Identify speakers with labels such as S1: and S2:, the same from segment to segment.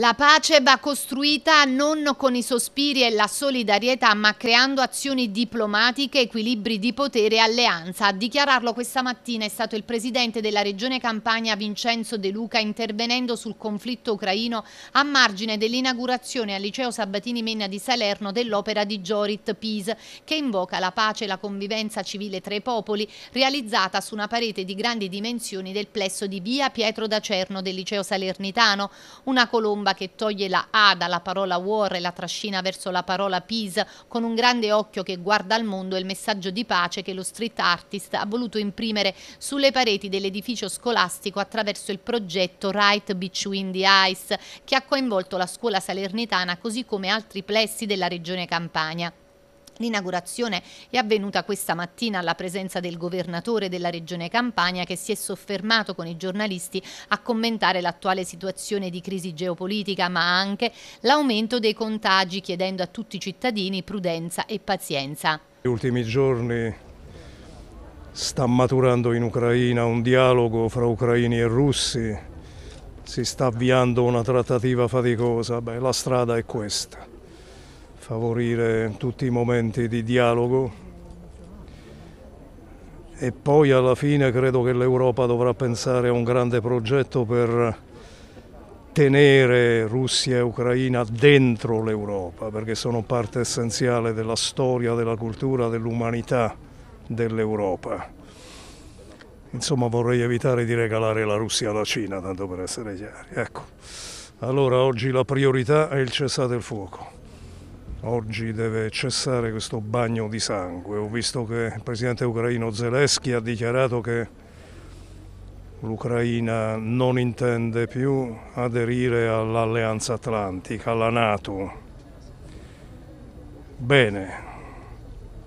S1: La pace va costruita non con i sospiri e la solidarietà, ma creando azioni diplomatiche, equilibri di potere e alleanza. A dichiararlo questa mattina è stato il presidente della regione Campania Vincenzo De Luca intervenendo sul conflitto ucraino a margine dell'inaugurazione al liceo Sabatini Menna di Salerno dell'opera di Jorit Pease, che invoca la pace e la convivenza civile tra i popoli, realizzata su una parete di grandi dimensioni del plesso di via Pietro d'Acerno del liceo salernitano. Una colomba bomba che toglie la A dalla parola war e la trascina verso la parola peace, con un grande occhio che guarda al mondo e il messaggio di pace che lo street artist ha voluto imprimere sulle pareti dell'edificio scolastico attraverso il progetto Right Between the Ice, che ha coinvolto la scuola salernitana così come altri plessi della regione Campania. L'inaugurazione è avvenuta questa mattina alla presenza del governatore della regione Campania che si è soffermato con i giornalisti a commentare l'attuale situazione di crisi geopolitica ma anche l'aumento dei contagi chiedendo a tutti i cittadini prudenza e pazienza.
S2: Gli ultimi giorni sta maturando in Ucraina un dialogo fra ucraini e russi, si sta avviando una trattativa faticosa, Beh, la strada è questa favorire tutti i momenti di dialogo e poi alla fine credo che l'Europa dovrà pensare a un grande progetto per tenere Russia e Ucraina dentro l'Europa, perché sono parte essenziale della storia, della cultura, dell'umanità dell'Europa. Insomma vorrei evitare di regalare la Russia alla Cina, tanto per essere chiari. Ecco, allora oggi la priorità è il cessate il fuoco. Oggi deve cessare questo bagno di sangue. Ho visto che il presidente ucraino Zelensky ha dichiarato che l'Ucraina non intende più aderire all'Alleanza Atlantica, alla Nato. Bene,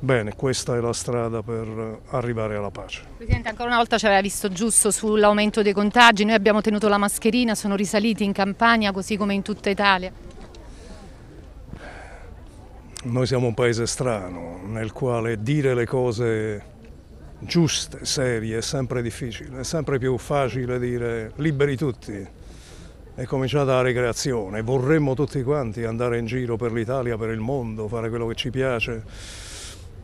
S2: Bene, questa è la strada per arrivare alla pace.
S1: Presidente, ancora una volta ci aveva visto giusto sull'aumento dei contagi, noi abbiamo tenuto la mascherina, sono risaliti in campagna così come in tutta Italia.
S2: Noi siamo un paese strano nel quale dire le cose giuste, serie, è sempre difficile, è sempre più facile dire liberi tutti è cominciata la ricreazione, vorremmo tutti quanti andare in giro per l'Italia, per il mondo, fare quello che ci piace.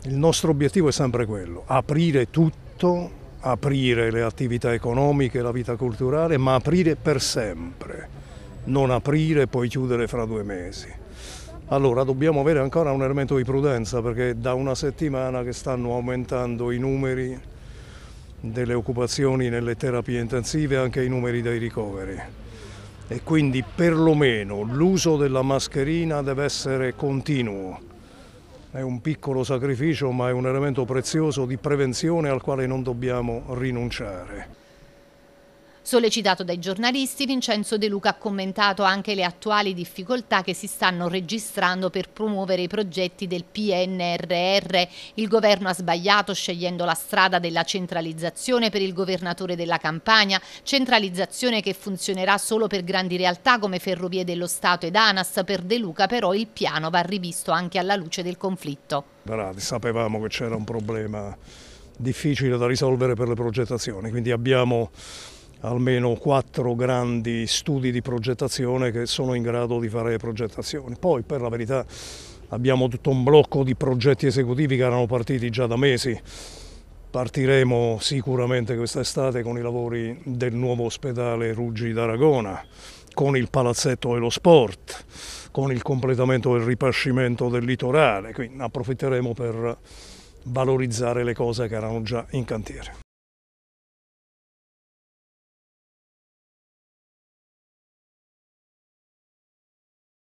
S2: Il nostro obiettivo è sempre quello, aprire tutto, aprire le attività economiche, la vita culturale, ma aprire per sempre, non aprire e poi chiudere fra due mesi. Allora, dobbiamo avere ancora un elemento di prudenza perché da una settimana che stanno aumentando i numeri delle occupazioni nelle terapie intensive e anche i numeri dei ricoveri. E quindi perlomeno l'uso della mascherina deve essere continuo. È un piccolo sacrificio ma è un elemento prezioso di prevenzione al quale non dobbiamo rinunciare.
S1: Sollecitato dai giornalisti, Vincenzo De Luca ha commentato anche le attuali difficoltà che si stanno registrando per promuovere i progetti del PNRR. Il governo ha sbagliato scegliendo la strada della centralizzazione per il governatore della campagna, centralizzazione che funzionerà solo per grandi realtà come Ferrovie dello Stato ed ANAS. Per De Luca però il piano va rivisto anche alla luce del conflitto.
S2: sapevamo che c'era un problema difficile da risolvere per le progettazioni, quindi abbiamo almeno quattro grandi studi di progettazione che sono in grado di fare progettazioni. Poi per la verità abbiamo tutto un blocco di progetti esecutivi che erano partiti già da mesi. Partiremo sicuramente quest'estate con i lavori del nuovo ospedale Ruggi d'Aragona, con il palazzetto e lo sport, con il completamento del ripascimento del litorale, quindi approfitteremo per valorizzare le cose che erano già in
S1: cantiere.